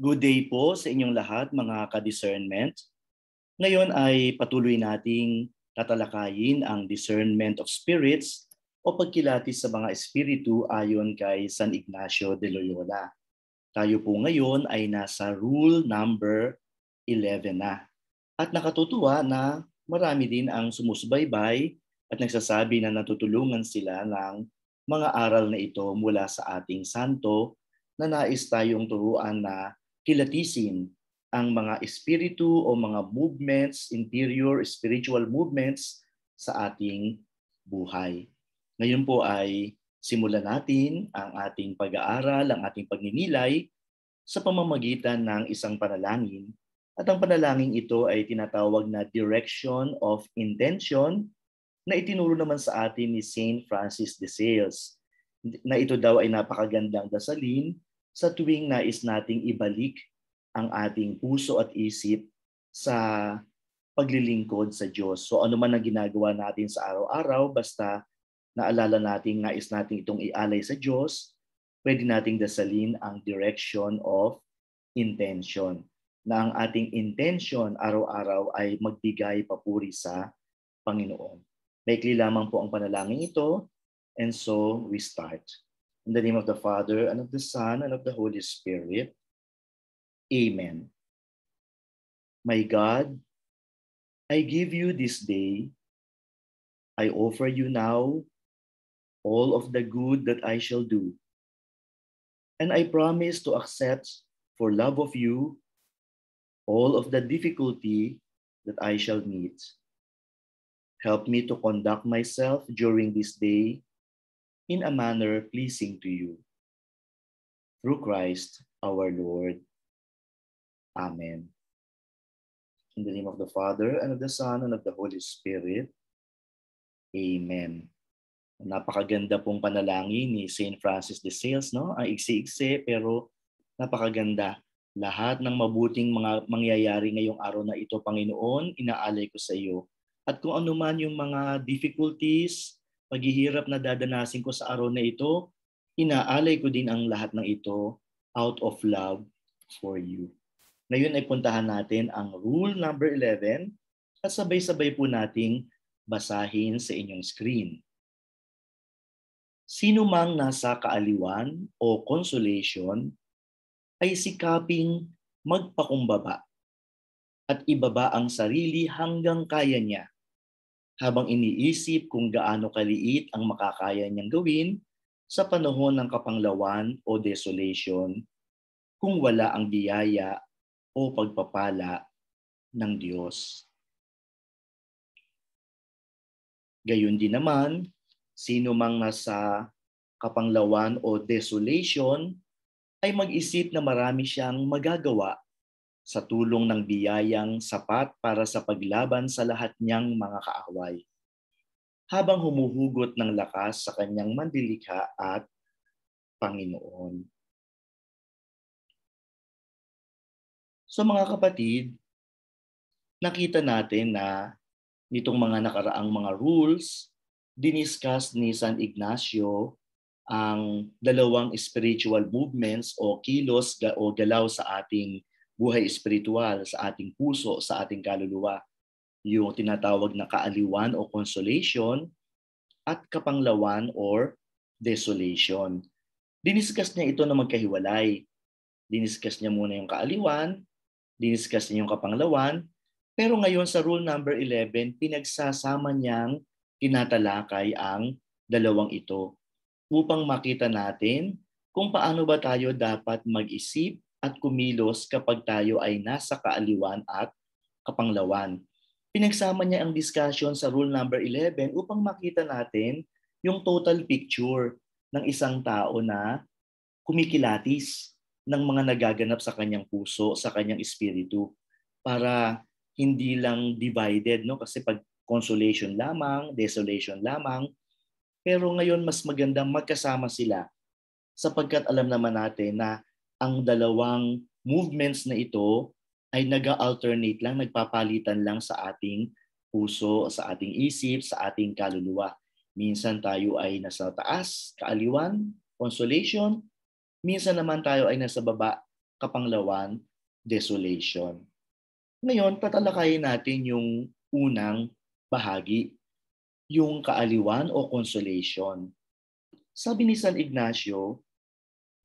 Good day po sa inyong lahat mga ka-discernment. Ngayon ay patuloy nating tatalakayin ang discernment of spirits o pagkilatis sa mga espiritu ayon kay San Ignacio de Loyola. Tayo po ngayon ay nasa rule number 11 na. At nakatutuwa na marami din ang sumusubaybay at nagsasabi na natutulungan sila ng mga aral na ito mula sa ating santo na nais tayong turuan na kilatisin ang mga espiritu o mga movements, interior spiritual movements sa ating buhay. Ngayon po ay simulan natin ang ating pag-aaral, ang ating pagninilay sa pamamagitan ng isang panalangin. At ang panalangin ito ay tinatawag na direction of intention na itinuro naman sa atin ni St. Francis de Sales na ito daw ay napakagandang dasalin sa tuwing nais nating ibalik ang ating puso at isip sa paglilingkod sa Diyos. So ano man ang ginagawa natin sa araw-araw, basta naalala natin, nais natin itong ialay sa Diyos, pwede nating dasalin ang direction of intention. Na ang ating intention araw-araw ay magbigay papuri sa Panginoon. Maikli lamang po ang panalangin ito, and so we start. In the name of the Father, and of the Son, and of the Holy Spirit. Amen. My God, I give you this day. I offer you now all of the good that I shall do. And I promise to accept, for love of you, all of the difficulty that I shall meet. Help me to conduct myself during this day in a manner pleasing to you. Through Christ our Lord. Amen. In the name of the Father, and of the Son, and of the Holy Spirit. Amen. Napakaganda pong panalangin ni St. Francis de Sales, no? Ang iksi-iksi pero napakaganda. Lahat ng mabuting mga mangyayari ngayong araw na ito, Panginoon, inaalay ko sa iyo. At kung ano man yung mga difficulties, paghihirap na dadanasin ko sa araw na ito, inaalay ko din ang lahat ng ito out of love for you. Ngayon ay puntahan natin ang rule number 11 at sabay-sabay po nating basahin sa inyong screen. Sino mang nasa kaaliwan o consolation ay sikaping magpakumbaba at ibaba ang sarili hanggang kaya niya habang iniisip kung gaano kaliit ang makakaya niyang gawin sa panahon ng kapanglawan o desolation kung wala ang biyaya o pagpapala ng Diyos. Gayun din naman, sino mang nasa kapanglawan o desolation ay mag-isip na marami siyang magagawa sa tulong ng biyayang sapat para sa paglaban sa lahat niyang mga kaaway. Habang humuhugot ng lakas sa kanyang mandilikha at Panginoon. So mga kapatid, nakita natin na nitong mga nakaraang mga rules, diniscuss ni San Ignacio ang dalawang spiritual movements o kilos o galaw sa ating buhay espiritual sa ating puso, sa ating kaluluwa. Yung tinatawag na kaaliwan o consolation at kapanglawan or desolation. Diniskas niya ito na magkahiwalay. Diniskas niya muna yung kaaliwan, diniskas niya yung kapanglawan, pero ngayon sa rule number 11, pinagsasama niyang tinatalakay ang dalawang ito upang makita natin kung paano ba tayo dapat mag-isip at kumilos kapag tayo ay nasa kaaliwan at kapanglawan. Pinagsama niya ang discussion sa rule number 11 upang makita natin yung total picture ng isang tao na kumikilatis ng mga nagaganap sa kanyang puso, sa kanyang espiritu para hindi lang divided no kasi pag consolation lamang, desolation lamang, pero ngayon mas maganda magkasama sila sapagkat alam naman natin na ang dalawang movements na ito ay nag-alternate lang, nagpapalitan lang sa ating puso, sa ating isip, sa ating kaluluwa. Minsan tayo ay nasa taas, kaaliwan, consolation. Minsan naman tayo ay nasa baba, kapanglawan, desolation. Ngayon, tatalakayin natin yung unang bahagi, yung kaaliwan o consolation. Sabi ni San Ignacio,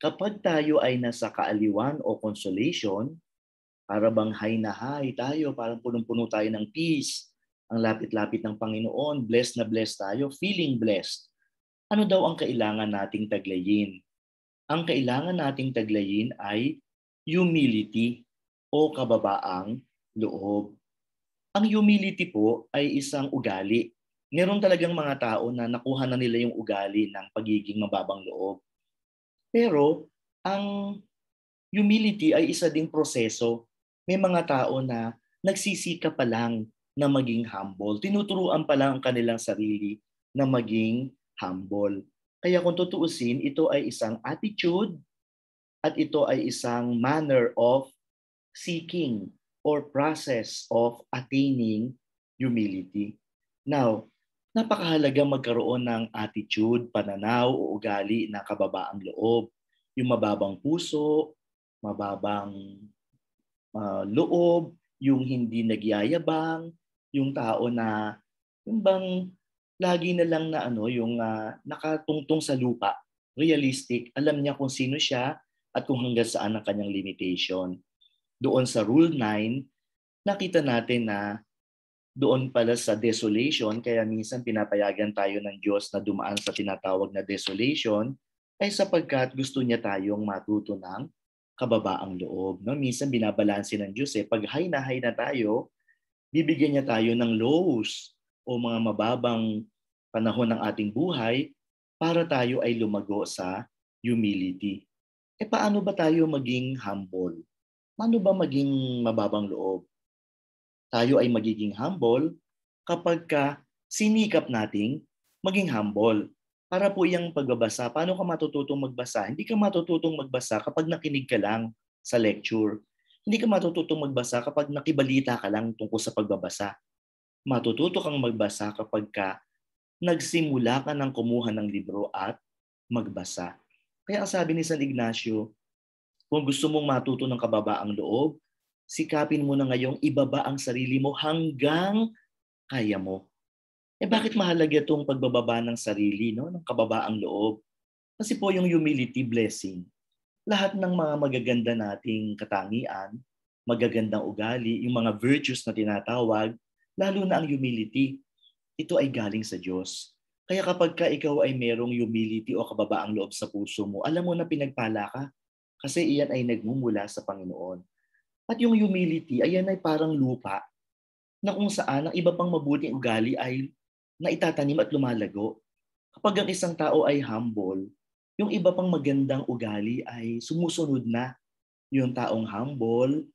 kapag tayo ay nasa kaaliwan o consolation, para bang hay na hay tayo, parang punong-puno tayo ng peace, ang lapit-lapit ng Panginoon, blessed na blessed tayo, feeling blessed. Ano daw ang kailangan nating taglayin? Ang kailangan nating taglayin ay humility o kababaang loob. Ang humility po ay isang ugali. Meron talagang mga tao na nakuha na nila yung ugali ng pagiging mababang loob. Pero ang humility ay isa ding proseso. May mga tao na nagsisika pa lang na maging humble. Tinuturuan pa lang ang kanilang sarili na maging humble. Kaya kung tutuusin, ito ay isang attitude at ito ay isang manner of seeking or process of attaining humility. Now, napakahalaga magkaroon ng attitude, pananaw o ugali na kababaang loob. Yung mababang puso, mababang uh, loob, yung hindi nagyayabang, yung tao na yung bang lagi na lang na ano yung uh, nakatungtong sa lupa, realistic, alam niya kung sino siya at kung hanggang saan ang kanyang limitation. Doon sa rule 9, nakita natin na doon pala sa desolation, kaya minsan pinapayagan tayo ng Diyos na dumaan sa tinatawag na desolation, ay sapagkat gusto niya tayong matuto ng kababaang loob. No? Minsan binabalansin ng Diyos. Eh. Pag high na high na tayo, bibigyan niya tayo ng lows o mga mababang panahon ng ating buhay para tayo ay lumago sa humility. E paano ba tayo maging humble? Paano ba maging mababang loob? tayo ay magiging humble kapag ka sinikap nating maging humble. Para po iyang pagbabasa, paano ka matututong magbasa? Hindi ka matututong magbasa kapag nakinig ka lang sa lecture. Hindi ka matututong magbasa kapag nakibalita ka lang tungkol sa pagbabasa. Matututo kang magbasa kapag ka nagsimula ka ng kumuha ng libro at magbasa. Kaya ang sabi ni San Ignacio, kung gusto mong matuto ng kababaang loob, sikapin mo na ngayong ibaba ang sarili mo hanggang kaya mo. Eh bakit mahalaga itong pagbababa ng sarili, no? ng kababaang loob? Kasi po yung humility blessing. Lahat ng mga magaganda nating katangian, magagandang ugali, yung mga virtues na tinatawag, lalo na ang humility, ito ay galing sa Diyos. Kaya kapag ka ikaw ay merong humility o kababaang loob sa puso mo, alam mo na pinagpala ka kasi iyan ay nagmumula sa Panginoon. At yung humility, ayan ay parang lupa na kung saan ang iba pang mabuting ugali ay naitatanim at lumalago. Kapag ang isang tao ay humble, yung iba pang magandang ugali ay sumusunod na. Yung taong humble,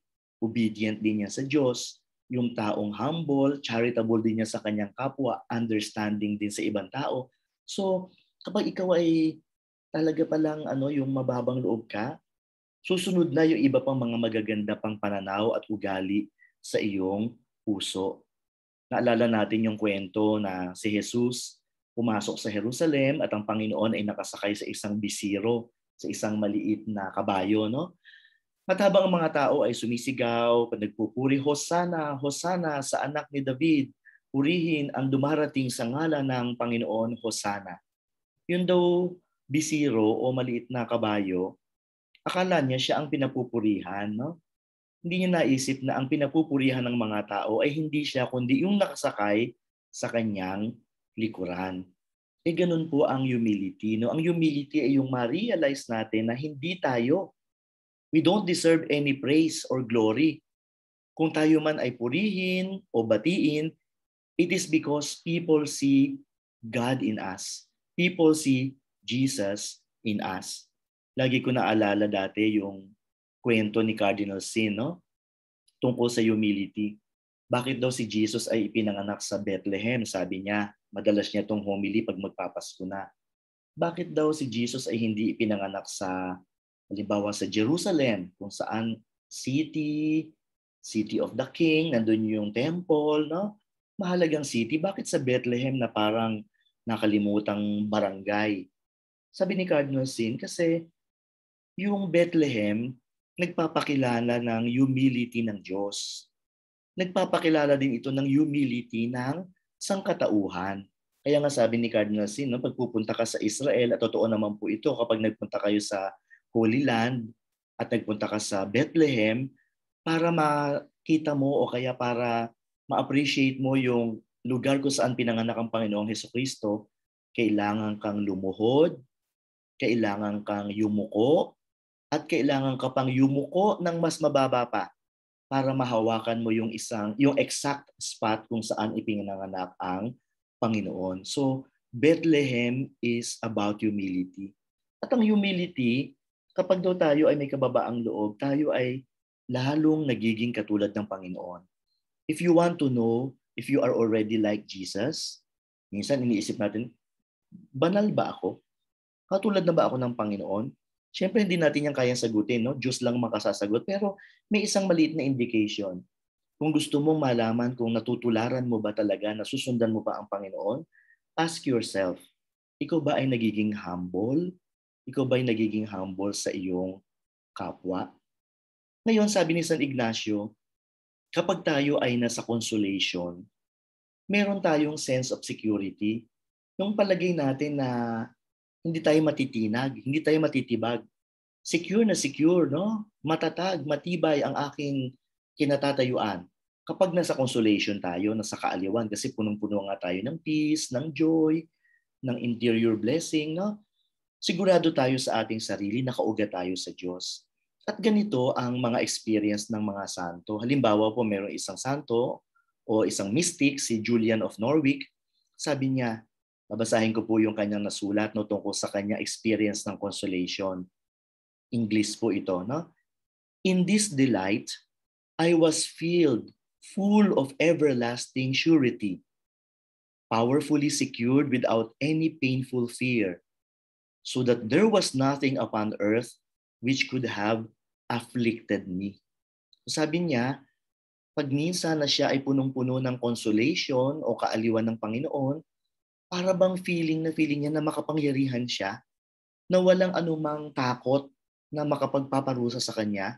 obedient din niya sa Diyos. Yung taong humble, charitable din niya sa kanyang kapwa, understanding din sa ibang tao. So, kapag ikaw ay talaga palang ano, yung mababang loob ka, Susunod na yung iba pang mga magaganda pang pananaw at ugali sa iyong puso. Naalala natin yung kwento na si Jesus pumasok sa Jerusalem at ang Panginoon ay nakasakay sa isang bisiro, sa isang maliit na kabayo. No? At habang ang mga tao ay sumisigaw, nagpupuri, Hosana, Hosana sa anak ni David, purihin ang dumarating sa ngalan ng Panginoon, Hosana. Yun daw bisiro o maliit na kabayo akala niya siya ang pinapupurihan. No? Hindi niya naisip na ang pinapupurihan ng mga tao ay hindi siya kundi yung nakasakay sa kanyang likuran. E ganun po ang humility. No? Ang humility ay yung ma-realize natin na hindi tayo. We don't deserve any praise or glory. Kung tayo man ay purihin o batiin, it is because people see God in us. People see Jesus in us lagi ko naalala dati yung kwento ni Cardinal Sin, no? tungkol sa humility. Bakit daw si Jesus ay ipinanganak sa Bethlehem? Sabi niya, madalas niya itong homily pag magpapasko na. Bakit daw si Jesus ay hindi ipinanganak sa, halimbawa sa Jerusalem, kung saan city, city of the king, nandun yung temple, no? Mahalagang city. Bakit sa Bethlehem na parang nakalimutang barangay? Sabi ni Cardinal Sin, kasi yung Bethlehem nagpapakilala ng humility ng Diyos. Nagpapakilala din ito ng humility ng sangkatauhan. Kaya nga sabi ni Cardinal Sin, no, pagpupunta ka sa Israel, at totoo naman po ito, kapag nagpunta kayo sa Holy Land at nagpunta ka sa Bethlehem, para makita mo o kaya para ma-appreciate mo yung lugar kung saan pinanganak ang Panginoong Heso Kristo, kailangan kang lumuhod, kailangan kang yumuko, at kailangan ka pang yumuko ng mas mababa pa para mahawakan mo yung isang yung exact spot kung saan ipinanganak ang Panginoon. So Bethlehem is about humility. At ang humility, kapag daw tayo ay may kababaang loob, tayo ay lalong nagiging katulad ng Panginoon. If you want to know if you are already like Jesus, minsan iniisip natin, banal ba ako? Katulad na ba ako ng Panginoon? Siyempre, hindi natin yan kayang sagutin. No? Diyos lang makasasagot. Pero may isang maliit na indication. Kung gusto mong malaman kung natutularan mo ba talaga, nasusundan mo ba ang Panginoon, ask yourself, ikaw ba ay nagiging humble? Ikaw ba ay nagiging humble sa iyong kapwa? Ngayon, sabi ni San Ignacio, kapag tayo ay nasa consolation, meron tayong sense of security. Yung palagay natin na hindi tayo matitinag, hindi tayo matitibag. Secure na secure, no? Matatag, matibay ang aking kinatatayuan. Kapag nasa consolation tayo, nasa kaaliwan, kasi punong-puno nga tayo ng peace, ng joy, ng interior blessing, no? Sigurado tayo sa ating sarili, nakauga tayo sa Diyos. At ganito ang mga experience ng mga santo. Halimbawa po, mayroong isang santo o isang mystic, si Julian of Norwich. Sabi niya, Babasahin ko po yung kanyang nasulat no tungkol sa kanya experience ng consolation. English po ito, no? In this delight, I was filled full of everlasting surety, powerfully secured without any painful fear, so that there was nothing upon earth which could have afflicted me. sabi niya, pag minsan na siya ay punong-puno ng consolation o kaaliwan ng Panginoon, para bang feeling na feeling niya na makapangyarihan siya, na walang anumang takot na makapagpaparusa sa kanya,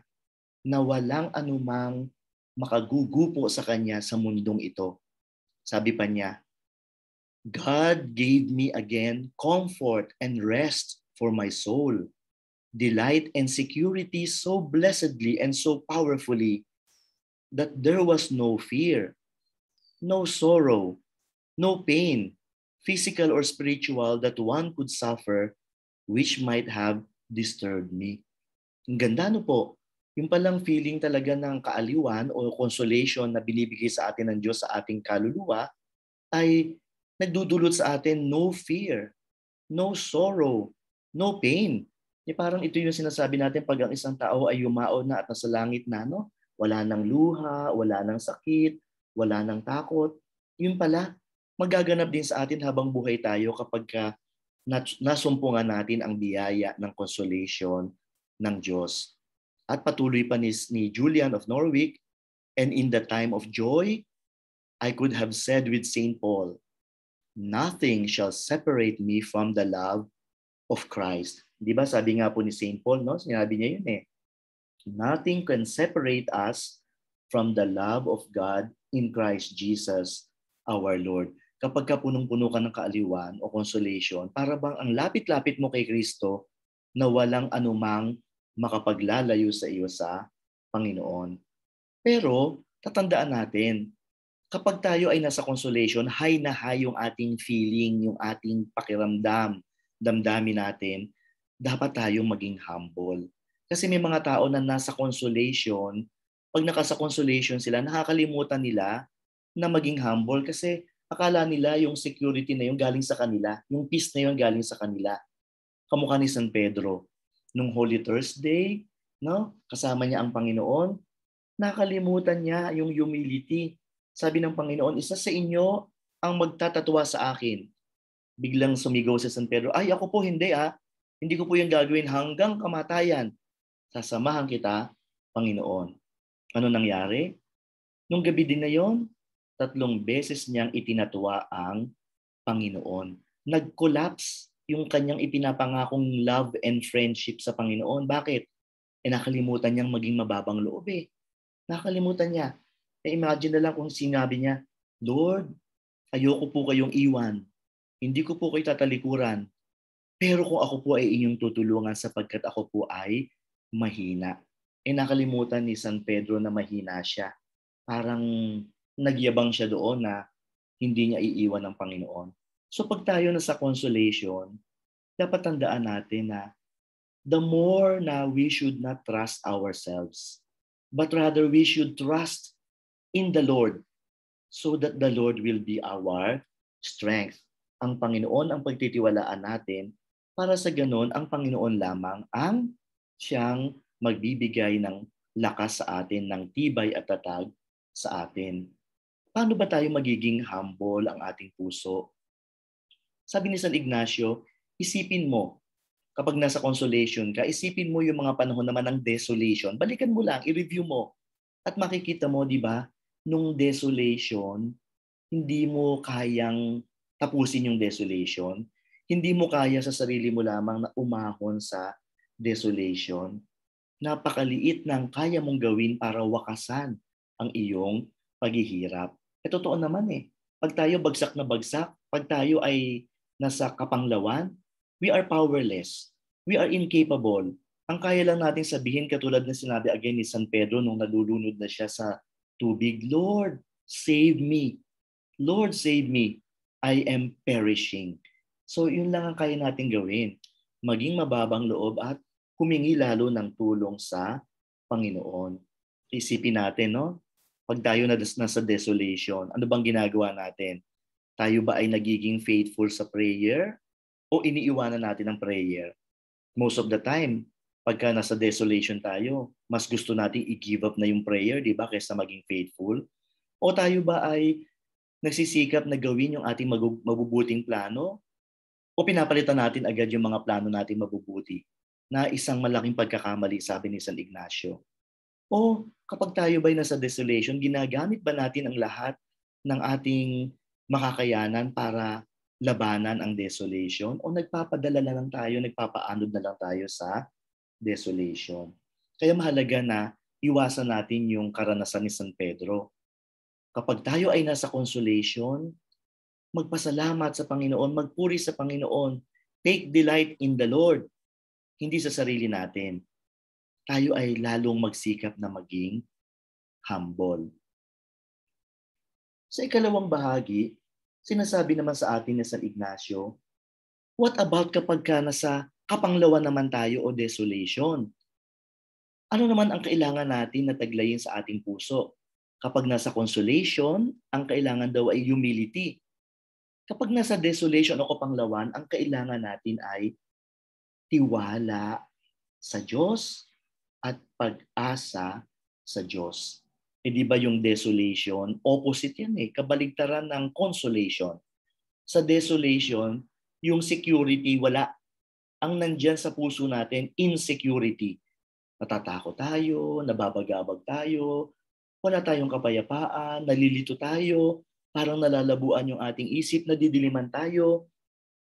na walang anumang makagugupo sa kanya sa mundong ito. Sabi pa niya, God gave me again comfort and rest for my soul, delight and security so blessedly and so powerfully that there was no fear, no sorrow, no pain, physical or spiritual, that one could suffer which might have disturbed me. Ang ganda no po, yung palang feeling talaga ng kaaliwan o consolation na binibigay sa atin ng Diyos sa ating kaluluwa ay nagdudulot sa atin no fear, no sorrow, no pain. E parang ito yung sinasabi natin pag ang isang tao ay yumaon na at nasa langit na, no? Wala nang luha, wala nang sakit, wala nang takot. Yun pala, magaganap din sa atin habang buhay tayo kapag ka nasumpungan natin ang biyaya ng consolation ng Diyos. At patuloy pa ni, ni Julian of Norwich, And in the time of joy, I could have said with St. Paul, Nothing shall separate me from the love of Christ. Di ba sabi nga po ni St. Paul, no? sinabi niya yun eh. Nothing can separate us from the love of God in Christ Jesus our Lord kapag ka punong-puno ka ng kaaliwan o consolation, para bang ang lapit-lapit mo kay Kristo na walang anumang makapaglalayo sa iyo sa Panginoon. Pero tatandaan natin, kapag tayo ay nasa consolation, high na high yung ating feeling, yung ating pakiramdam, damdamin natin, dapat tayong maging humble. Kasi may mga tao na nasa consolation, pag nakasa consolation sila, nakakalimutan nila na maging humble kasi akala nila yung security na yung galing sa kanila, yung peace na yung galing sa kanila. Kamukha ni San Pedro nung Holy Thursday, no? Kasama niya ang Panginoon, nakalimutan niya yung humility. Sabi ng Panginoon, isa sa inyo ang magtatatwa sa akin. Biglang sumigaw si San Pedro, ay ako po hindi ah. Hindi ko po yung gagawin hanggang kamatayan. Sasamahan kita, Panginoon. Ano nangyari? Nung gabi din na yon, tatlong beses niyang itinatwa ang Panginoon. Nag-collapse yung kanyang ipinapangakong love and friendship sa Panginoon. Bakit? Eh nakalimutan niyang maging mababang loob eh. Nakalimutan niya. Eh imagine na lang kung sinabi niya, Lord, ayoko po kayong iwan. Hindi ko po kayo tatalikuran. Pero kung ako po ay inyong tutulungan sapagkat ako po ay mahina. Eh nakalimutan ni San Pedro na mahina siya. Parang nagyabang siya doon na hindi niya iiwan ng Panginoon. So pag tayo na sa consolation, dapat tandaan natin na the more na we should not trust ourselves, but rather we should trust in the Lord so that the Lord will be our strength. Ang Panginoon ang pagtitiwalaan natin para sa ganun ang Panginoon lamang ang siyang magbibigay ng lakas sa atin, ng tibay at tatag sa atin paano ba tayo magiging humble ang ating puso? Sabi ni San Ignacio, isipin mo, kapag nasa consolation ka, isipin mo yung mga panahon naman ng desolation. Balikan mo lang, i-review mo. At makikita mo, di ba, nung desolation, hindi mo kayang tapusin yung desolation. Hindi mo kaya sa sarili mo lamang na umahon sa desolation. Napakaliit ng kaya mong gawin para wakasan ang iyong paghihirap. Eh, totoo naman eh. Pag tayo bagsak na bagsak, pag tayo ay nasa kapanglawan, we are powerless. We are incapable. Ang kaya lang natin sabihin, katulad na sinabi again ni San Pedro nung nalulunod na siya sa tubig, Lord, save me. Lord, save me. I am perishing. So yun lang ang kaya natin gawin. Maging mababang loob at humingi lalo ng tulong sa Panginoon. Isipin natin, no? pag tayo na nasa desolation, ano bang ginagawa natin? Tayo ba ay nagiging faithful sa prayer o iniiwanan natin ang prayer? Most of the time, pagka nasa desolation tayo, mas gusto nating i-give up na yung prayer, di ba, kaysa maging faithful? O tayo ba ay nagsisikap na gawin yung ating mabubuting plano o pinapalitan natin agad yung mga plano nating mabubuti na isang malaking pagkakamali, sabi ni San Ignacio. O kapag tayo ba'y nasa desolation, ginagamit ba natin ang lahat ng ating makakayanan para labanan ang desolation? O nagpapadala na lang tayo, nagpapaanod na lang tayo sa desolation? Kaya mahalaga na iwasan natin yung karanasan ni San Pedro. Kapag tayo ay nasa consolation, magpasalamat sa Panginoon, magpuri sa Panginoon, take delight in the Lord, hindi sa sarili natin tayo ay lalong magsikap na maging humble. Sa ikalawang bahagi, sinasabi naman sa atin ni San Ignacio, what about kapag ka nasa kapanglawan naman tayo o desolation? Ano naman ang kailangan natin na taglayin sa ating puso? Kapag nasa consolation, ang kailangan daw ay humility. Kapag nasa desolation o kapanglawan, ang kailangan natin ay tiwala sa Diyos at pag-asa sa Diyos. E di ba yung desolation, opposite yan eh, kabaligtaran ng consolation. Sa desolation, yung security wala. Ang nandyan sa puso natin, insecurity. Natatakot tayo, nababagabag tayo, wala tayong kapayapaan, nalilito tayo, parang nalalabuan yung ating isip, nadidiliman tayo.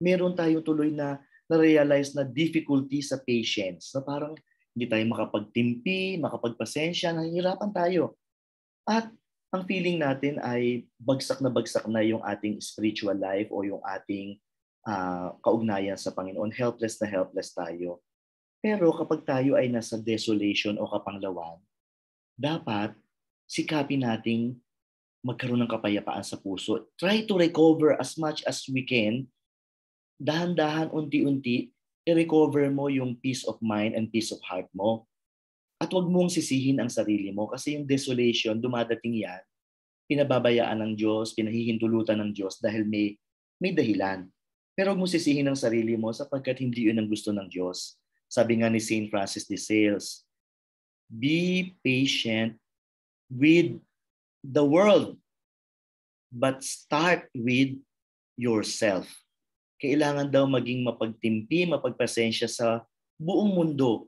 Meron tayong tuloy na na-realize na difficulty sa patience, na parang hindi tayo makapagtimpi, makapagpasensya, nahihirapan tayo. At ang feeling natin ay bagsak na bagsak na yung ating spiritual life o yung ating uh, kaugnayan sa Panginoon. Helpless na helpless tayo. Pero kapag tayo ay nasa desolation o kapanglawan, dapat sikapin nating magkaroon ng kapayapaan sa puso. Try to recover as much as we can. Dahan-dahan, unti-unti, i-recover mo yung peace of mind and peace of heart mo. At huwag mong sisihin ang sarili mo kasi yung desolation, dumadating yan, pinababayaan ng Diyos, pinahihintulutan ng Diyos dahil may, may dahilan. Pero huwag mong sisihin ang sarili mo sapagkat hindi yun ang gusto ng Diyos. Sabi nga ni St. Francis de Sales, Be patient with the world, but start with yourself kailangan daw maging mapagtimpi, mapagpasensya sa buong mundo.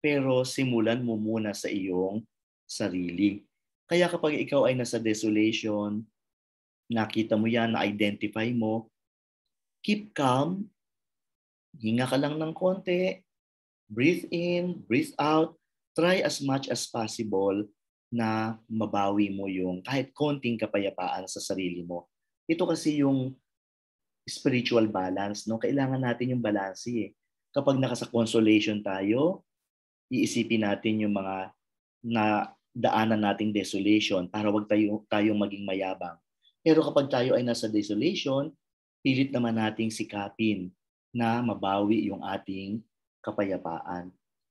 Pero simulan mo muna sa iyong sarili. Kaya kapag ikaw ay nasa desolation, nakita mo yan, na-identify mo, keep calm, hinga ka lang ng konti, breathe in, breathe out, try as much as possible na mabawi mo yung kahit konting kapayapaan sa sarili mo. Ito kasi yung spiritual balance. No? Kailangan natin yung balance eh. Kapag nakasa consolation tayo, iisipin natin yung mga na daanan nating desolation para wag tayo, tayong maging mayabang. Pero kapag tayo ay nasa desolation, pilit naman nating sikapin na mabawi yung ating kapayapaan.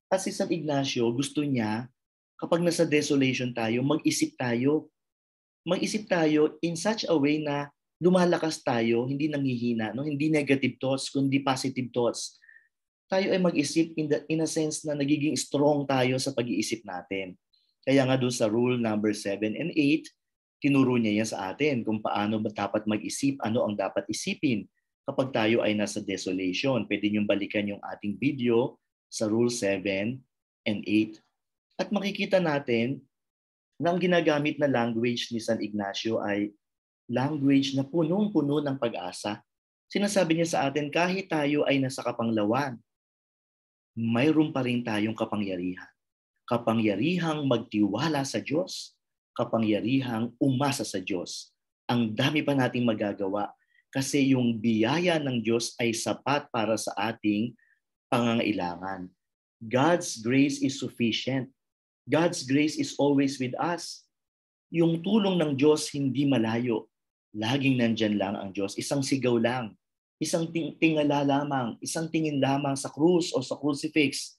At si San Ignacio, gusto niya kapag nasa desolation tayo, mag-isip tayo. Mag-isip tayo in such a way na lumalakas tayo, hindi nanghihina, no? hindi negative thoughts, kundi positive thoughts. Tayo ay mag-isip in, the, in a sense na nagiging strong tayo sa pag-iisip natin. Kaya nga doon sa rule number 7 and 8, tinuro niya yan sa atin kung paano ba dapat mag-isip, ano ang dapat isipin kapag tayo ay nasa desolation. Pwede niyong balikan yung ating video sa rule 7 and 8. At makikita natin na ang ginagamit na language ni San Ignacio ay language na punong-puno ng pag-asa. Sinasabi niya sa atin, kahit tayo ay nasa kapanglawan, mayroon pa rin tayong kapangyarihan. Kapangyarihang magtiwala sa Diyos, kapangyarihang umasa sa Diyos. Ang dami pa nating magagawa kasi yung biyaya ng Diyos ay sapat para sa ating pangangailangan. God's grace is sufficient. God's grace is always with us. Yung tulong ng Diyos hindi malayo. Laging nandyan lang ang Diyos. Isang sigaw lang. Isang ting- tingala lamang. Isang tingin lamang sa krus o sa crucifix.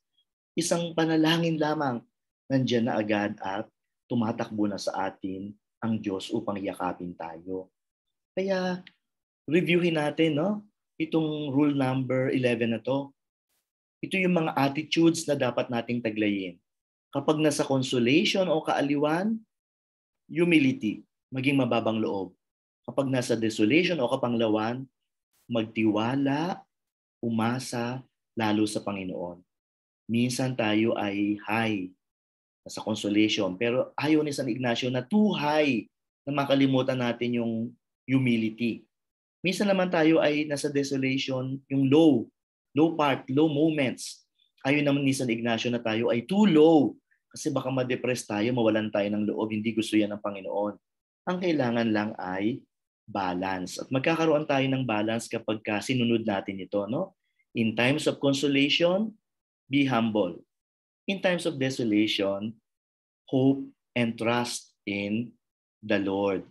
Isang panalangin lamang. Nandyan na agad at tumatakbo na sa atin ang Diyos upang yakapin tayo. Kaya reviewin natin no itong rule number 11 na to. Ito yung mga attitudes na dapat nating taglayin. Kapag nasa consolation o kaaliwan, humility, maging mababang loob kapag nasa desolation o kapanglawan, magtiwala, umasa, lalo sa Panginoon. Minsan tayo ay high, nasa consolation. Pero ayaw ni San Ignacio na too high na makalimutan natin yung humility. Minsan naman tayo ay nasa desolation, yung low, low part, low moments. Ayaw naman ni San Ignacio na tayo ay too low kasi baka ma-depress tayo, mawalan tayo ng loob, hindi gusto yan ng Panginoon. Ang kailangan lang ay balance. At magkakaroon tayo ng balance kapag ka sinunod natin ito. No? In times of consolation, be humble. In times of desolation, hope and trust in the Lord.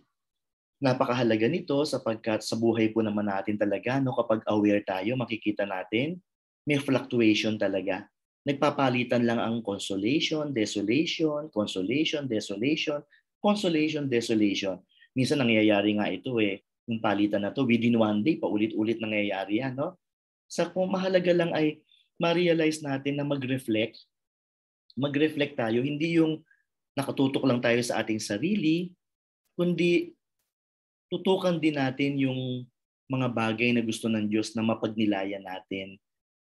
Napakahalaga nito sapagkat sa buhay po naman natin talaga, no, kapag aware tayo, makikita natin, may fluctuation talaga. Nagpapalitan lang ang consolation, desolation, consolation, desolation, consolation, desolation minsan nangyayari nga ito eh, yung palitan na to within one day, paulit-ulit nangyayari yan. No? Sa kung mahalaga lang ay ma-realize natin na mag-reflect, mag-reflect tayo, hindi yung nakatutok lang tayo sa ating sarili, kundi tutukan din natin yung mga bagay na gusto ng Diyos na mapagnilayan natin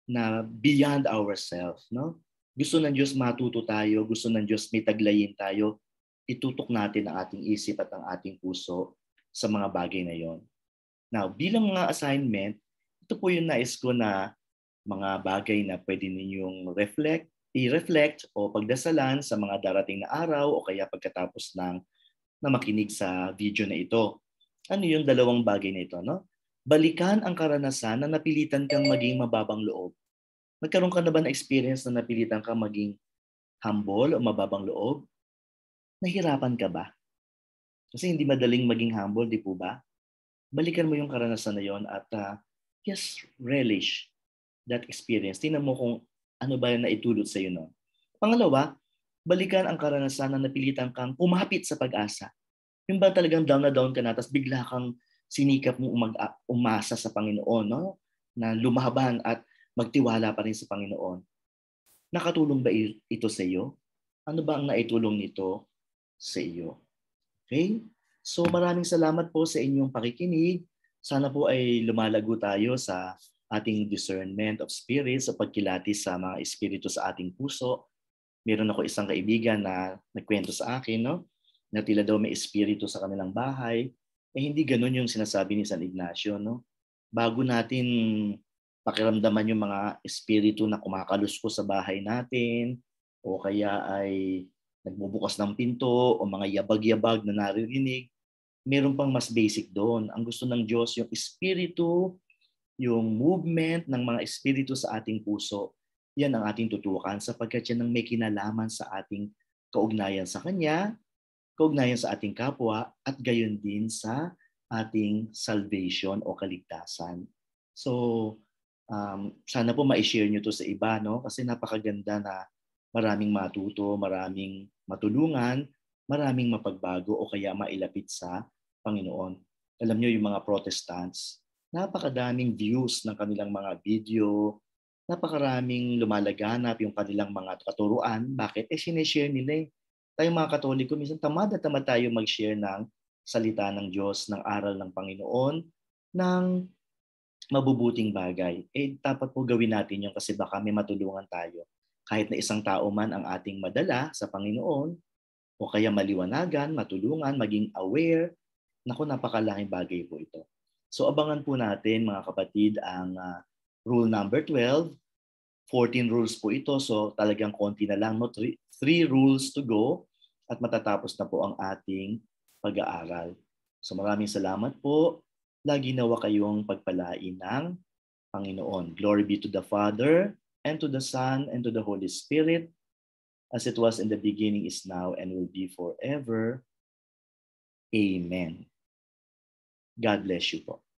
na beyond ourselves, no? Gusto ng Diyos matuto tayo, gusto ng Diyos may taglayin tayo itutok natin ang ating isip at ang ating puso sa mga bagay na yon. Now, bilang mga assignment, ito po yung nais ko na mga bagay na pwede ninyong reflect, i-reflect o pagdasalan sa mga darating na araw o kaya pagkatapos ng na makinig sa video na ito. Ano yung dalawang bagay na ito, no? Balikan ang karanasan na napilitan kang maging mababang loob. Nagkaroon ka na ba na experience na napilitan kang maging humble o mababang loob? Nahirapan ka ba? Kasi hindi madaling maging humble, di po ba? Balikan mo yung karanasan na yon at uh, just relish that experience. Tingnan mo kung ano ba yung naitulot sa iyo noon. Pangalawa, balikan ang karanasan na napilitan kang pumapit sa pag-asa. Yung ba talagang down na down ka na, tapos bigla kang sinikap mo umag- ah, umasa sa Panginoon, no? na lumaban at magtiwala pa rin sa Panginoon. Nakatulong ba ito sa iyo? Ano ba ang naitulong nito? sa iyo. Okay? So maraming salamat po sa inyong pakikinig. Sana po ay lumalago tayo sa ating discernment of spirits sa pagkilati sa mga espiritu sa ating puso. Meron ako isang kaibigan na nagkwento sa akin, no? na tila daw may espiritu sa kanilang bahay. Eh hindi ganun yung sinasabi ni San Ignacio. No? Bago natin pakiramdaman yung mga espiritu na kumakalusko sa bahay natin o kaya ay nagbubukas ng pinto o mga yabag-yabag na naririnig, meron pang mas basic doon. Ang gusto ng Diyos, yung espiritu, yung movement ng mga espiritu sa ating puso, yan ang ating tutukan sapagkat yan ang may kinalaman sa ating kaugnayan sa Kanya, kaugnayan sa ating kapwa, at gayon din sa ating salvation o kaligtasan. So, um, sana po ma-share nyo to sa iba, no? Kasi napakaganda na maraming matuto, maraming matulungan, maraming mapagbago o kaya mailapit sa Panginoon. Alam niyo yung mga Protestants, napakadaming views ng kanilang mga video, napakaraming lumalaganap yung kanilang mga katuruan. Bakit? Eh, sineshare nila eh. Tayong mga Katoliko, minsan tamad na tamad tayo mag-share ng salita ng Diyos, ng aral ng Panginoon, ng mabubuting bagay. Eh, dapat po gawin natin yung kasi baka may matulungan tayo kahit na isang tao man ang ating madala sa Panginoon, o kaya maliwanagan, matulungan, maging aware, naku, napakalaking bagay po ito. So abangan po natin mga kapatid ang uh, rule number 12. 14 rules po ito, so talagang konti na lang. No? Three, three rules to go at matatapos na po ang ating pag-aaral. So maraming salamat po. Lagi nawa kayong pagpalain ng Panginoon. Glory be to the Father, and to the Son, and to the Holy Spirit, as it was in the beginning, is now, and will be forever. Amen. God bless you po.